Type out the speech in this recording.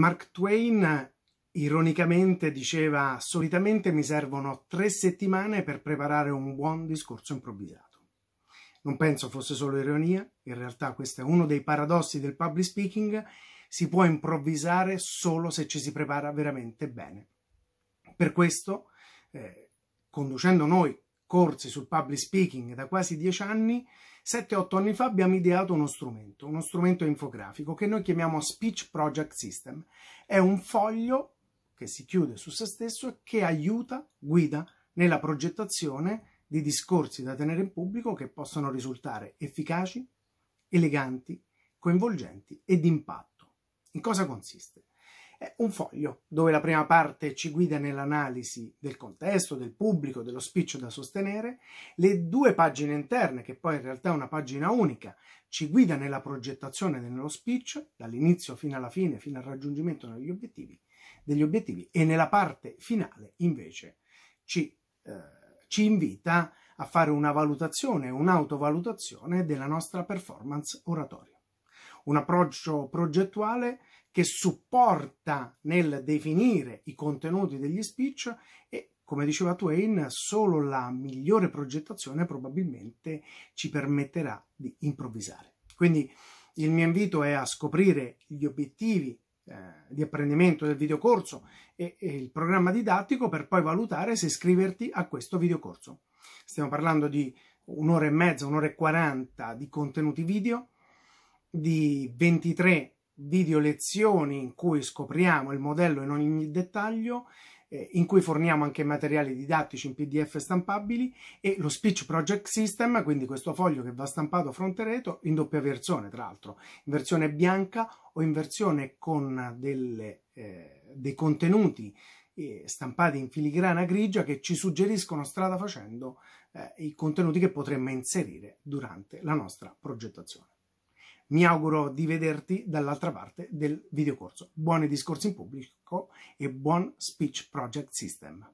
Mark Twain ironicamente diceva solitamente mi servono tre settimane per preparare un buon discorso improvvisato. Non penso fosse solo ironia, in realtà questo è uno dei paradossi del public speaking, si può improvvisare solo se ci si prepara veramente bene. Per questo, eh, conducendo noi corsi sul public speaking da quasi dieci anni, 7-8 anni fa abbiamo ideato uno strumento, uno strumento infografico che noi chiamiamo Speech Project System. È un foglio che si chiude su se stesso e che aiuta, guida nella progettazione di discorsi da tenere in pubblico che possono risultare efficaci, eleganti, coinvolgenti e d'impatto. In cosa consiste? È un foglio dove la prima parte ci guida nell'analisi del contesto, del pubblico, dello spiccio da sostenere, le due pagine interne, che poi in realtà è una pagina unica, ci guida nella progettazione dello spiccio, dall'inizio fino alla fine, fino al raggiungimento degli obiettivi, degli obiettivi e nella parte finale invece ci, eh, ci invita a fare una valutazione, un'autovalutazione della nostra performance oratoria un approccio progettuale che supporta nel definire i contenuti degli speech e come diceva Twain, solo la migliore progettazione probabilmente ci permetterà di improvvisare. Quindi il mio invito è a scoprire gli obiettivi eh, di apprendimento del videocorso e, e il programma didattico per poi valutare se iscriverti a questo videocorso. Stiamo parlando di un'ora e mezza, un'ora e quaranta di contenuti video di 23 video lezioni in cui scopriamo il modello in ogni dettaglio, eh, in cui forniamo anche materiali didattici in PDF stampabili e lo Speech Project System, quindi questo foglio che va stampato a fronte reto in doppia versione, tra l'altro, in versione bianca o in versione con delle, eh, dei contenuti eh, stampati in filigrana grigia che ci suggeriscono strada facendo eh, i contenuti che potremmo inserire durante la nostra progettazione. Mi auguro di vederti dall'altra parte del videocorso. Buoni discorsi in pubblico e buon Speech Project System.